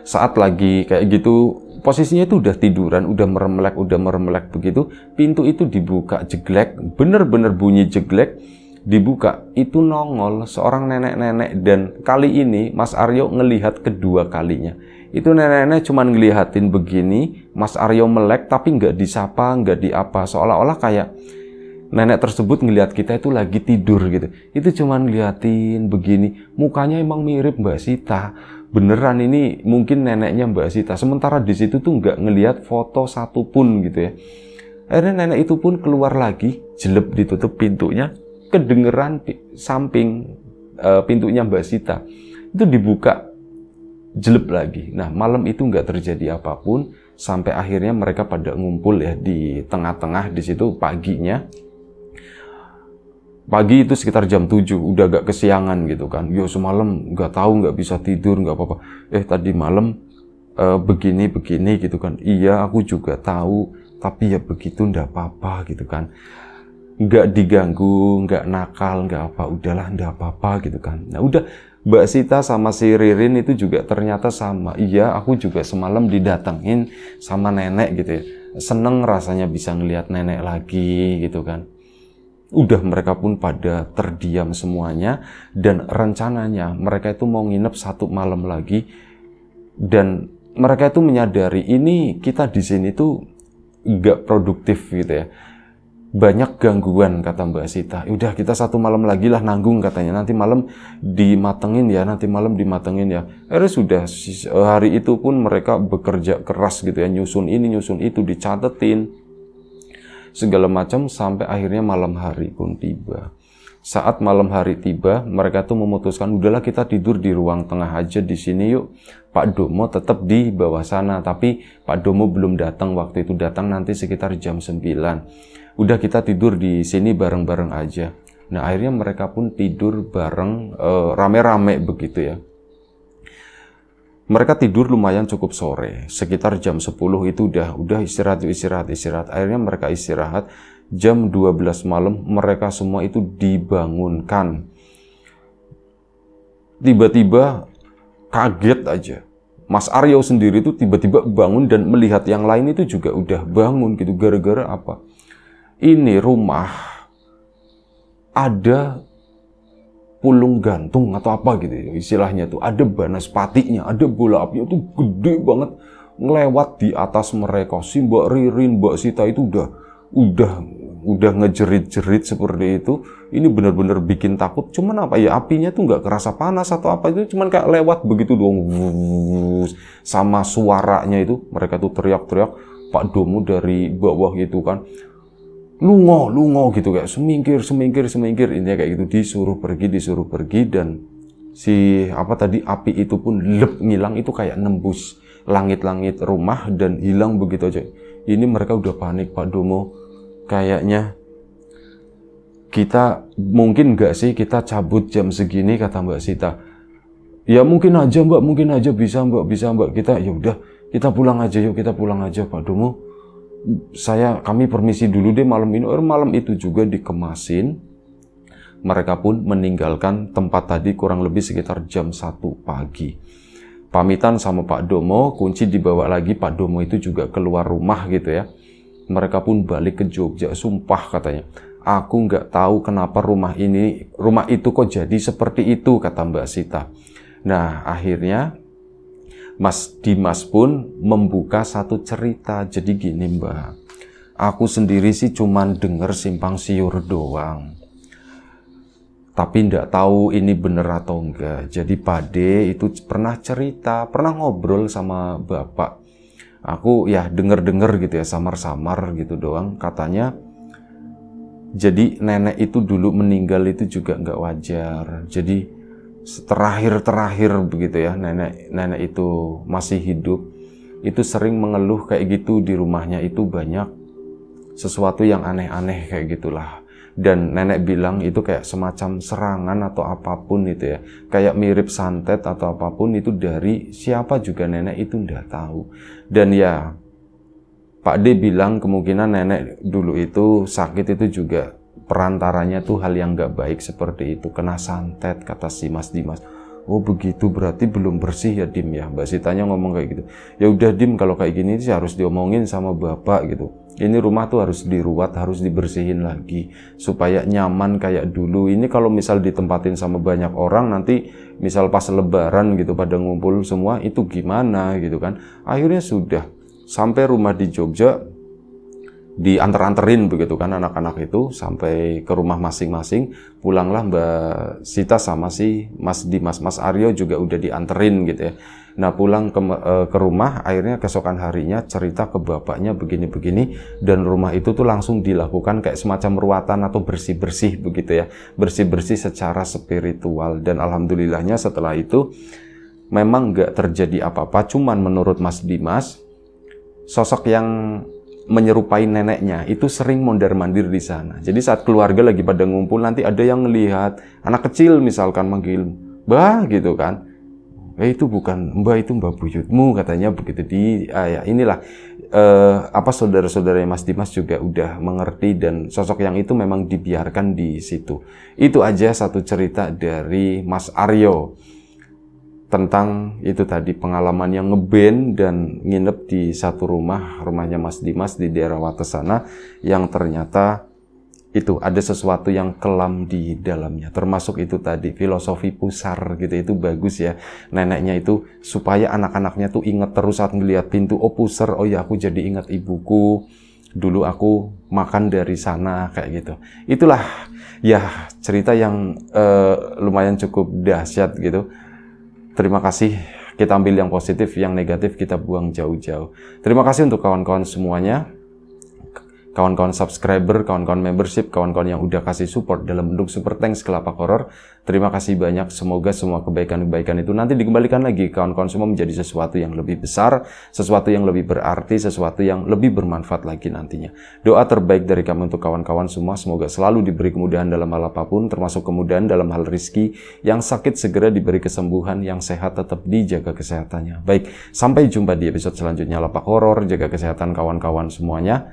saat lagi kayak gitu, posisinya itu udah tiduran, udah meremlek udah meremlek begitu. Pintu itu dibuka jeglek, bener-bener bunyi jeglek. Dibuka, itu nongol seorang nenek-nenek dan kali ini Mas Aryo ngelihat kedua kalinya. Itu nenek-nenek cuma ngelihatin begini, Mas Aryo melek tapi nggak disapa, nggak diapa, seolah-olah kayak nenek tersebut ngelihat kita itu lagi tidur gitu itu cuman ngeliatin begini mukanya emang mirip Mbak Sita beneran ini mungkin neneknya Mbak Sita sementara di situ tuh nggak ngelihat foto satupun gitu ya akhirnya nenek itu pun keluar lagi jelep ditutup pintunya kedengeran samping e, pintunya Mbak Sita itu dibuka jelep lagi nah malam itu nggak terjadi apapun sampai akhirnya mereka pada ngumpul ya di tengah-tengah di situ paginya pagi itu sekitar jam 7 udah agak kesiangan gitu kan yo semalam nggak tahu nggak bisa tidur nggak apa-apa eh tadi malam uh, begini begini gitu kan iya aku juga tahu tapi ya begitu ndak apa-apa gitu kan nggak diganggu nggak nakal nggak apa udahlah ndak apa-apa gitu kan nah udah Mbak Sita sama si Ririn itu juga ternyata sama iya aku juga semalam didatengin sama nenek gitu ya seneng rasanya bisa ngelihat nenek lagi gitu kan udah mereka pun pada terdiam semuanya dan rencananya mereka itu mau nginep satu malam lagi dan mereka itu menyadari ini kita di sini tuh nggak produktif gitu ya banyak gangguan kata Mbak Sita. Ya udah kita satu malam lagi lah nanggung katanya. Nanti malam dimatengin ya, nanti malam dimatengin ya. Akhirnya sudah hari itu pun mereka bekerja keras gitu ya, nyusun ini, nyusun itu, dicatetin segala macam sampai akhirnya malam hari pun tiba. Saat malam hari tiba, mereka tuh memutuskan, udahlah kita tidur di ruang tengah aja di sini yuk. Pak Domo tetap di bawah sana, tapi Pak Domo belum datang waktu itu datang nanti sekitar jam 9. Udah kita tidur di sini bareng-bareng aja. Nah akhirnya mereka pun tidur bareng eh, rame-rame uh, begitu ya mereka tidur lumayan cukup sore, sekitar jam 10 itu udah udah istirahat istirahat istirahat. Akhirnya mereka istirahat jam 12 malam mereka semua itu dibangunkan. Tiba-tiba kaget aja. Mas Aryo sendiri itu tiba-tiba bangun dan melihat yang lain itu juga udah bangun gitu gara-gara apa? Ini rumah ada pulung gantung atau apa gitu ya, istilahnya tuh ada banaspatinya ada bola api itu gede banget ngelewat di atas mereka si Mbak Ririn Mbak Sita itu udah udah udah ngejerit-jerit seperti itu ini benar-benar bikin takut cuman apa ya apinya tuh nggak kerasa panas atau apa itu cuman kayak lewat begitu dong sama suaranya itu mereka tuh teriak-teriak Pak Domo dari bawah itu kan lungo, lungo gitu kayak semingkir, semingkir, semingkir intinya kayak gitu disuruh pergi, disuruh pergi dan si apa tadi api itu pun lep ngilang itu kayak nembus langit-langit rumah dan hilang begitu aja. Ini mereka udah panik Pak Domo kayaknya kita mungkin nggak sih kita cabut jam segini kata Mbak Sita. Ya mungkin aja Mbak, mungkin aja bisa Mbak, bisa Mbak. Kita ya udah kita pulang aja yuk kita pulang aja Pak Domo saya kami permisi dulu deh malam ini. Or malam itu juga dikemasin. Mereka pun meninggalkan tempat tadi kurang lebih sekitar jam 1 pagi. Pamitan sama Pak Domo, kunci dibawa lagi Pak Domo itu juga keluar rumah gitu ya. Mereka pun balik ke Jogja, sumpah katanya. Aku nggak tahu kenapa rumah ini, rumah itu kok jadi seperti itu kata Mbak Sita. Nah akhirnya Mas Dimas pun membuka satu cerita. Jadi gini mbak, aku sendiri sih cuman denger simpang siur doang. Tapi ndak tahu ini bener atau enggak. Jadi Pade itu pernah cerita, pernah ngobrol sama bapak. Aku ya denger-denger gitu ya, samar-samar gitu doang. Katanya jadi nenek itu dulu meninggal itu juga nggak wajar. Jadi terakhir-terakhir begitu ya nenek nenek itu masih hidup itu sering mengeluh kayak gitu di rumahnya itu banyak sesuatu yang aneh-aneh kayak gitulah dan nenek bilang itu kayak semacam serangan atau apapun itu ya kayak mirip santet atau apapun itu dari siapa juga nenek itu ndak tahu dan ya Pak D bilang kemungkinan nenek dulu itu sakit itu juga perantaranya tuh hal yang nggak baik seperti itu kena santet kata si Mas Dimas oh begitu berarti belum bersih ya Dim ya Mbak Sitanya ngomong kayak gitu ya udah Dim kalau kayak gini sih harus diomongin sama bapak gitu ini rumah tuh harus diruat harus dibersihin lagi supaya nyaman kayak dulu ini kalau misal ditempatin sama banyak orang nanti misal pas lebaran gitu pada ngumpul semua itu gimana gitu kan akhirnya sudah sampai rumah di Jogja diantar-anterin begitu kan anak-anak itu sampai ke rumah masing-masing. Pulanglah Mbak Sita sama si Mas Dimas Mas Aryo juga udah dianterin gitu ya. Nah pulang ke, eh, ke rumah akhirnya keesokan harinya cerita ke bapaknya begini-begini dan rumah itu tuh langsung dilakukan kayak semacam ruatan atau bersih-bersih begitu ya. Bersih-bersih secara spiritual dan alhamdulillahnya setelah itu memang nggak terjadi apa-apa cuman menurut Mas Dimas sosok yang menyerupai neneknya itu sering mondar mandir di sana. Jadi saat keluarga lagi pada ngumpul nanti ada yang melihat anak kecil misalkan manggil mbah gitu kan. Eh itu bukan mbah itu mbah buyutmu katanya begitu di ah, ya, inilah eh, apa saudara-saudara Mas Dimas juga udah mengerti dan sosok yang itu memang dibiarkan di situ. Itu aja satu cerita dari Mas Aryo tentang itu tadi pengalaman yang ngeband dan nginep di satu rumah rumahnya Mas Dimas di daerah Wates sana yang ternyata itu ada sesuatu yang kelam di dalamnya termasuk itu tadi filosofi pusar gitu itu bagus ya neneknya itu supaya anak-anaknya tuh inget terus saat ngelihat pintu oh pusar oh ya aku jadi ingat ibuku dulu aku makan dari sana kayak gitu itulah ya cerita yang eh, lumayan cukup dahsyat gitu Terima kasih. Kita ambil yang positif, yang negatif kita buang jauh-jauh. Terima kasih untuk kawan-kawan semuanya kawan-kawan subscriber, kawan-kawan membership, kawan-kawan yang udah kasih support dalam bentuk super thanks kelapa horror. Terima kasih banyak. Semoga semua kebaikan-kebaikan itu nanti dikembalikan lagi kawan-kawan semua menjadi sesuatu yang lebih besar, sesuatu yang lebih berarti, sesuatu yang lebih bermanfaat lagi nantinya. Doa terbaik dari kami untuk kawan-kawan semua semoga selalu diberi kemudahan dalam hal apapun, termasuk kemudahan dalam hal rizki. Yang sakit segera diberi kesembuhan, yang sehat tetap dijaga kesehatannya. Baik, sampai jumpa di episode selanjutnya lapak horor, jaga kesehatan kawan-kawan semuanya.